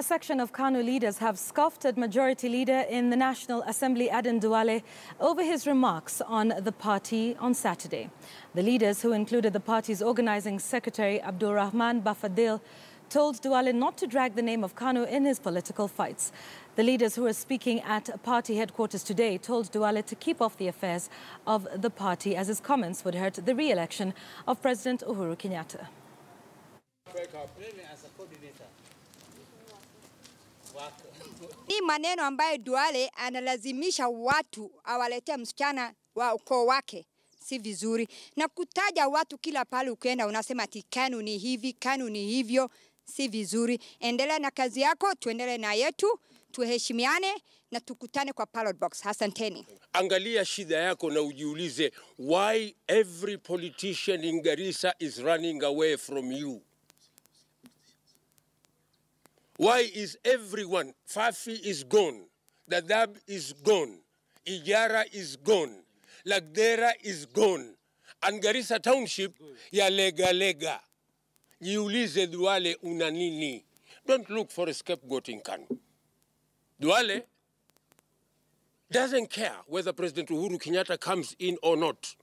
A section of KANU leaders have scoffed at Majority Leader in the National Assembly, Aden Duale, over his remarks on the party on Saturday. The leaders, who included the party's organizing secretary, Abdurrahman Bafadil, told Duale not to drag the name of KANU in his political fights. The leaders who were speaking at party headquarters today told Duale to keep off the affairs of the party as his comments would hurt the re-election of President Uhuru Kenyatta. Hii maneno ambayo Duale analazimisha watu awaletee msichana wa ukoo wake si vizuri, na kutaja watu kila pale ukienda unasema ati kanuni hivi kanuni hivyo si vizuri. Endelea na kazi yako, tuendelee na yetu, tuheshimiane na tukutane kwa ballot box. Asanteni. Angalia shida yako na ujiulize why every politician in Garissa is running away from you. Why is everyone? Fafi is gone. Dadab is gone. Ijara is gone. Lagdera is gone. And Garissa Township ya lega lega. Jiulize Duale una nini? Don't look for a scapegoat in Kanu. Duale doesn't care whether President Uhuru Kenyatta comes in or not.